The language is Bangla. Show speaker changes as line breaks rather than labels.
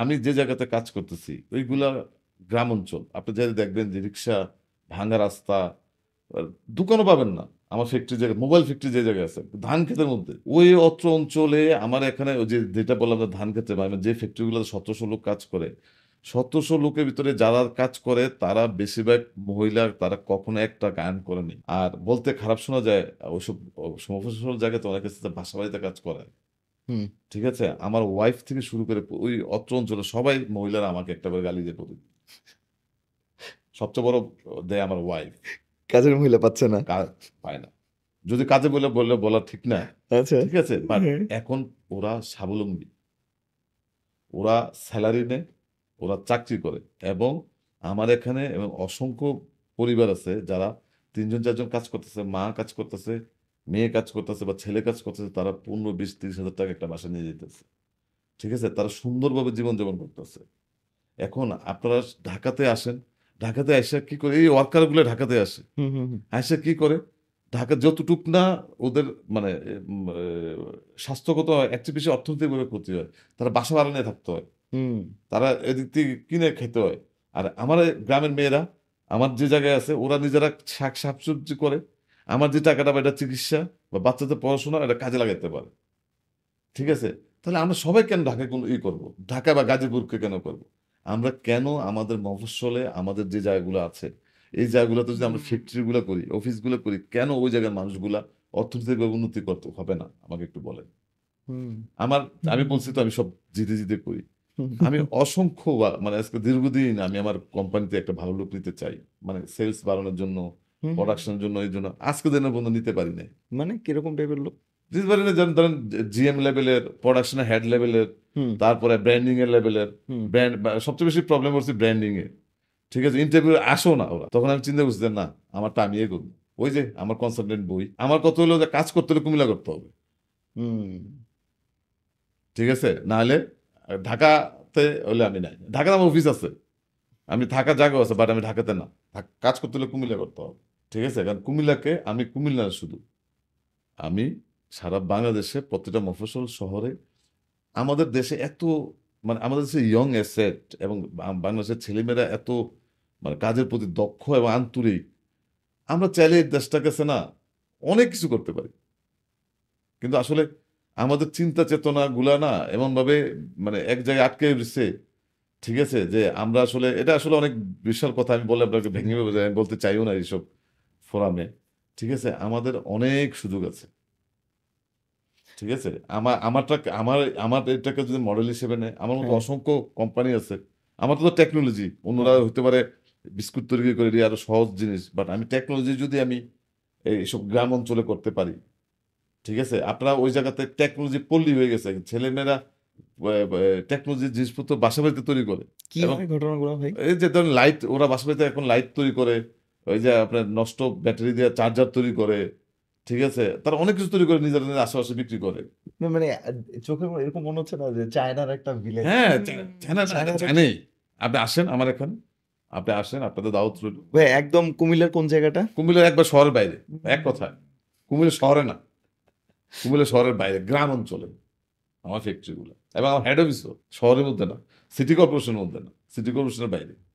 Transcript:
আমি যে জায়গাতে কাজ করতেছি ওইগুলা গ্রাম অঞ্চল আপনি যাই দেখবেন যে রিক্সা ভাঙা রাস্তা দোকানও পাবেন না আমার ফ্যাক্টরি জায়গা মোবাইল ফ্যাক্টরি যে জায়গায় আছে ধান ক্ষেতের মধ্যে ওই অত্র অঞ্চলে আমার এখানে ওই যে যেটা বললাম ধান ক্ষেতে পাবেন যে ফ্যাক্টরিগুলো সতেরোশো লোক কাজ করে সতেরোশো লোকের ভিতরে যারা কাজ করে তারা বেশিরভাগ মহিলা তারা কখনো একটা গায়ন করেনি আর বলতে খারাপ শোনা যায় ওইসব সমফসল জায়গাতে অনেক ভাষা বাড়িতে কাজ করে ঠিক আছে আমার ওয়াইফ থেকে শুরু করে ওই অত্র অঞ্চলে সবাই মহিলারা আমাকে একটা বার গালি দিয়ে প্রতিদিন সবচেয়ে বড় দেয় আমার ওয়াইফ কাজের মহিলা পাচ্ছে না পায় না যদি কাজে বলে বললে বলা ঠিক না আচ্ছা ঠিক আছে হ্যাঁ। এখন ওরা স্বাবলম্বী ওরা স্যালারি নেয় ওরা চাকরি করে এবং আমার এখানে এবং অসংখ্য পরিবার আছে যারা তিনজন চারজন কাজ করতেছে মা কাজ করতেছে মেয়ে কাজ করতেছে বা ছেলে কাজ করতেছে তারা পনেরো বিশ তিরিশ হাজার টাকা একটা বাসা নিয়ে যেতেছে ঠিক আছে তারা সুন্দরভাবে জীবনযাপন করতেছে এখন আপনারা ঢাকাতে আসেন ঢাকাতে আসা কি করে এই ওয়ার্কারগুলো ঢাকাতে আসে আসা কি করে ঢাকা যতটুক না ওদের মানে স্বাস্থ্যগত একটু বেশি অর্থনৈতিকভাবে ক্ষতি হয় তারা বাসা ভাড়া নিয়ে থাকতে হয় তারা এদিক থেকে কিনে খেতে হয় আর আমার গ্রামের মেয়েরা আমার যে জায়গায় আছে ওরা নিজেরা শাক সাবসবজি করে আমার যে টাকাটা বা এটা চিকিৎসা বা বাচ্চাদের পড়াশোনা এটা কাজে লাগাতে পারে ঠিক আছে তাহলে আমরা সবাই কেন ঢাকায় কোনো ই করবো ঢাকা বা গাজীপুরকে কেন করব আমরা কেন আমাদের মফস্বলে আমাদের যে জায়গাগুলো আছে এই জায়গাগুলোতে যদি আমরা ফ্যাক্টরিগুলো করি অফিসগুলো করি কেন ওই জায়গার মানুষগুলা অর্থনৈতিক উন্নতি করতে হবে না আমাকে একটু বলেন আমার আমি বলছি তো আমি সব জিতে জিতে করি আমি অসংখ্য মানে আজকে দীর্ঘদিন আমি আমার কোম্পানিতে একটা ভালো লোক নিতে চাই মানে সেলস বাড়ানোর জন্য প্রোডাকশনের জন্য এই জন্য আজকে দিনের বন্ধু নিতে পারি না মানে কিরকম টাইপের লোক দিতে পারি না ধরেন জিএম লেভেলের প্রোডাকশনের হেড লেভেলের তারপরে ব্র্যান্ডিং এর লেভেলের ব্র্যান্ড সবচেয়ে বেশি প্রবলেম হচ্ছে ব্র্যান্ডিং এ ঠিক আছে ইন্টারভিউ আসো না ওরা তখন আমি চিন্তা করছি না আমার তো আমি এ করবো ওই যে আমার কনসালটেন্ট বই আমার কত হলো যে কাজ করতে হলে কুমিল্লা করতে হবে ঠিক আছে নাহলে ঢাকাতে হলে আমি নাই ঢাকাতে আমার অফিস আছে আমি থাকা জায়গা আছে বাট আমি ঢাকাতে না কাজ করতে হলে কুমিল্লা করতে হবে ঠিক আছে কারণ কুমিল্লাকে আমি কুমিল্লা শুধু আমি সারা বাংলাদেশে প্রতিটা মফসল শহরে আমাদের দেশে এত মানে আমাদের দেশে ইয়ং অ্যাসেট এবং বাংলাদেশের ছেলেমেয়েরা এত মানে কাজের প্রতি দক্ষ এবং আন্তরিক আমরা চাইলে দেশটাকে না অনেক কিছু করতে পারি কিন্তু আসলে আমাদের চিন্তা চেতনা গুলা না এমনভাবে মানে এক জায়গায় আটকে রয়েছে ঠিক আছে যে আমরা আসলে এটা আসলে অনেক বিশাল কথা আমি বলে আপনাকে ভেঙে আমি বলতে চাইও না এইসব ফোরামে ঠিক আছে আমাদের অনেক সুযোগ আছে ঠিক আছে আমার আমারটা আমার আমার এটাকে যদি মডেল হিসেবে নেয় আমার মতো হ্যাঁ। অসংখ্য কোম্পানি আছে আমার তো টেকনোলজি অন্যরা হ্যাঁ। হতে পারে বিস্কুট তৈরি করে দিয়ে আরো সহজ জিনিস বাট আমি টেকনোলজি যদি আমি এইসব গ্রাম অঞ্চলে করতে পারি ঠিক আছে আপনারা ওই জায়গাতে টেকনোলজি পল্লী হয়ে গেছে ছেলেমেয়েরা টেকনোলজির জিনিসপত্র বাসা বাড়িতে তৈরি করে কি ঘটনাগুলো এই যে ধরেন লাইট ওরা বাসা বাড়িতে এখন লাইট তৈরি করে ওই যে আপনার নষ্ট ব্যাটারি দিয়ে চার্জার তৈরি করে ঠিক আছে তারা অনেক কিছু তৈরি করে নিজের আশেপাশে বিক্রি করে মানে চোখের এরকম মনে হচ্ছে না যে চায়নার একটা ভিলেজ হ্যাঁ চায়না চায়নাই আপনি আসেন আমার এখানে আপনি আসেন আপনাদের দাওয়াত রইল ভাই একদম কুমিল্লার কোন জায়গাটা কুমিল্লার একবার শহরের বাইরে এক কথা কুমিল্লা শহরে না কুমিল্লা শহরের বাইরে গ্রাম অঞ্চলে আমার ফ্যাক্টরিগুলো এবং আমার হেড অফিসও শহরের মধ্যে না সিটি কর্পোরেশনের মধ্যে না সিটি কর্পোরেশনের বাইরে